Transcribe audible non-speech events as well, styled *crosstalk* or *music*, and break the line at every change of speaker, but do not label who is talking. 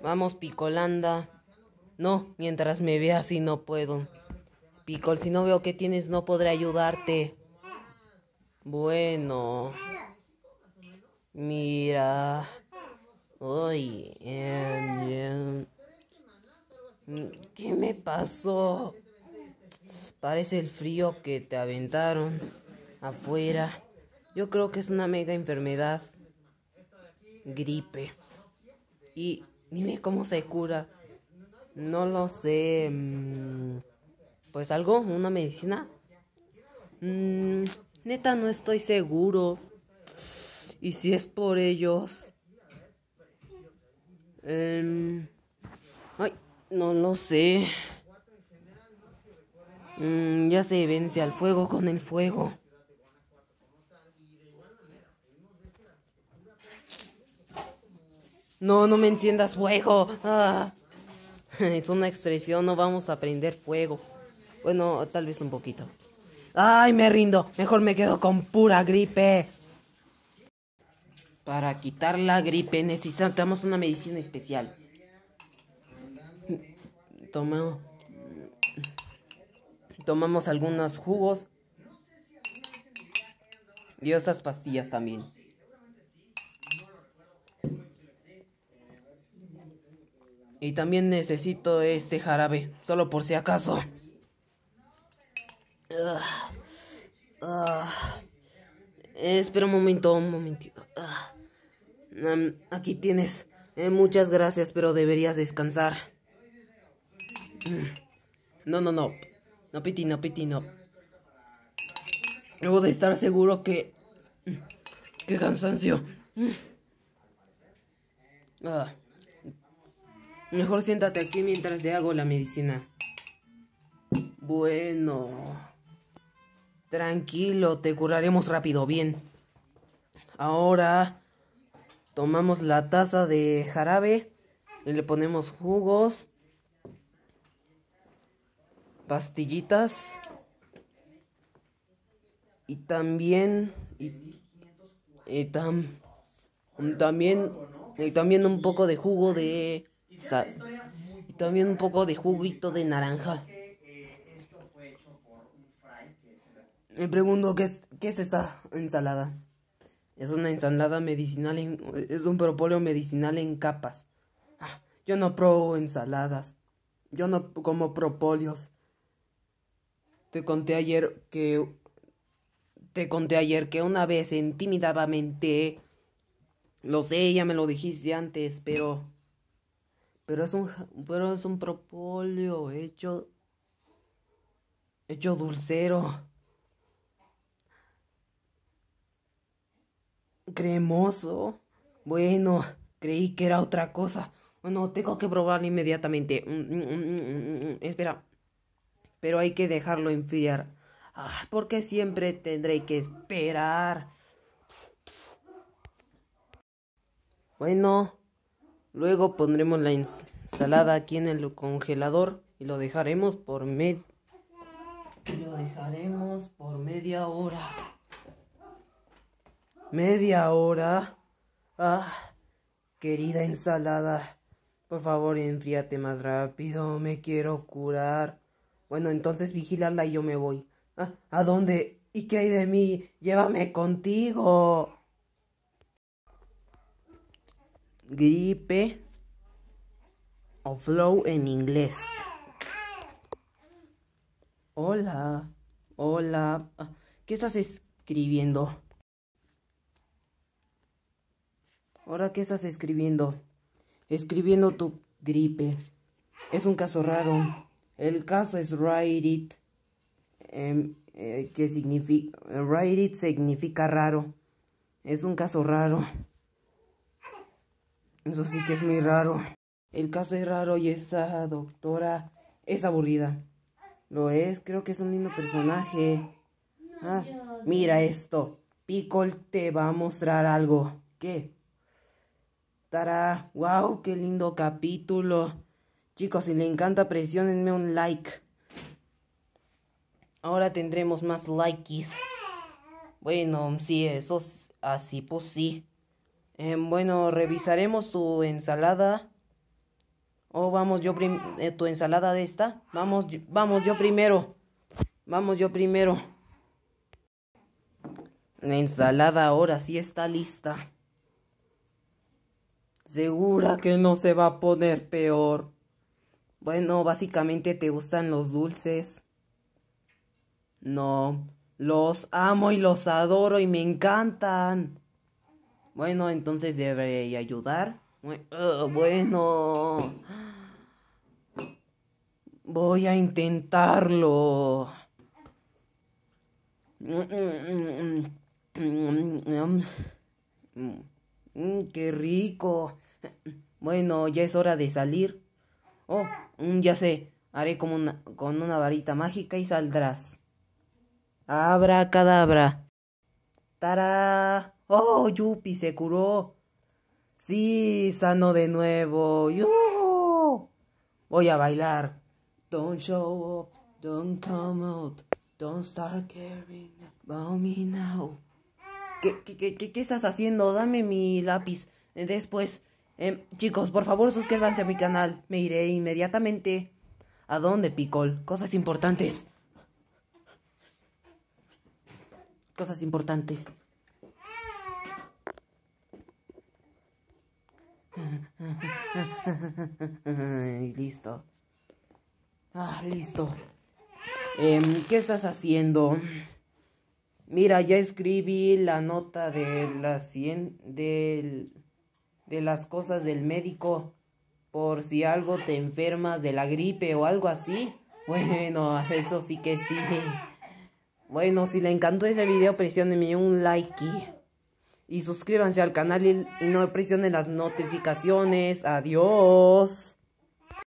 Vamos, Picolanda. No, mientras me vea así no puedo. Picol, si no veo que tienes, no podré ayudarte. Bueno. Mira. Uy. Eh, em, em. ¿Qué me pasó? Parece el frío que te aventaron afuera. Yo creo que es una mega enfermedad. Gripe. Y Dime cómo se cura. No lo sé. Mm, pues algo, una medicina. Mm, neta, no estoy seguro. Y si es por ellos. Em, ay, no lo sé. Mm, ya se vence al fuego con el fuego. No, no me enciendas fuego. Ah. *laughs* Es una expresión, no vamos a prender fuego. Bueno, tal vez un poquito. Ay, me rindo. Mejor me quedo con pura gripe. Para quitar la gripe necesitamos una medicina especial. Toma... Tomamos algunos jugos y estas pastillas también. Y también necesito este jarabe, solo por si acaso. espera un momento, un momentito. aquí tienes. Eh, muchas gracias, pero deberías descansar. Mm. No, no, no. No, Piti, no, Piti, no. Debo de estar seguro que... Mm, ¡Qué cansancio! Mm. Mejor siéntate aquí mientras le hago la medicina. Bueno. Tranquilo, te curaremos rápido, bien. Ahora tomamos la taza de jarabe y le ponemos jugos, pastillitas y también y, también y también un poco de jugo de y también un poco de juguito de naranja. Me pregunto qué es, qué es esta ensalada. Es una ensalada medicinal, en, es un propóleo medicinal en capas. Ah, yo no probo ensaladas. Yo no como propóleos. Te conté ayer que te conté ayer que una vez intimidadamente lo sé, ya me lo dijiste antes, pero pero es un, pero es un propóleo hecho, hecho dulcero. Cremoso. Bueno, creí que era otra cosa. Bueno, tengo que probarlo inmediatamente. Mm, mm, mm, espera. Pero hay que dejarlo enfriar. Ah, porque siempre tendré que esperar. Bueno, Luego pondremos la ensalada aquí en el congelador y lo dejaremos por Y lo dejaremos por media hora. Media hora. Ah, querida ensalada, por favor enfríate más rápido, me quiero curar. Bueno, entonces vigílala y yo me voy. Ah, ¿A dónde? ¿Y qué hay de mí? Llévame contigo. gripe o flow en inglés. Hola, hola, ah, ¿qué estás escribiendo? Ahora, ¿qué estás escribiendo? Escribiendo tu gripe. Es un caso raro. El caso es write it, em, eh, significa, write it significa raro. Es un caso raro. Eso sí que es muy raro. El caso es raro y esa doctora es aburrida. Lo es, creo que es un lindo personaje. Ah, mira esto. Pickle te va a mostrar algo. ¿Qué? Tará, wow, qué lindo capítulo. Chicos, si le encanta, presionenme un like. Ahora tendremos más likes. Bueno, sí, eso así, pues sí. Em, bueno, revisaremos tu ensalada. ¿O oh, vamos yo eh, tu ensalada de esta. Vamos, vamos yo primero. Vamos yo primero. La ensalada ahora sí está lista. Segura que no se va a poner peor. Bueno, básicamente te gustan los dulces. No, los amo y los adoro y me encantan. Bueno, entonces deberé ayudar. Ah, bueno. Voy a intentarlo. Qué rico. Bueno, ya es hora de salir. Oh, mm, ya sé. Haré como con una varita mágica y saldrás. Abra cadabra. ¡Tará! ¡Oh, Yupi se curó! Sí, sano de nuevo. Voy a bailar. Don't show up, don't come out, don't start caring about me now. ¿Qué, qué, qué, estás haciendo? Dame mi lápiz. Eh, después, em, chicos, por favor suscríbanse a mi canal. Me iré inmediatamente. ¿A dónde, Picol? Cosas importantes. Cosas importantes. listo. Em, ¿Qué estás haciendo? Mira, ya escribí la nota de las, cien, de, de las cosas del médico por si algo te enfermas de la gripe o algo así. Bueno, *laughs* eso sí que sí. Bueno, si le encantó ese video, presionenme un like y, suscríbanse al canal y no presionen las notificaciones. Adiós.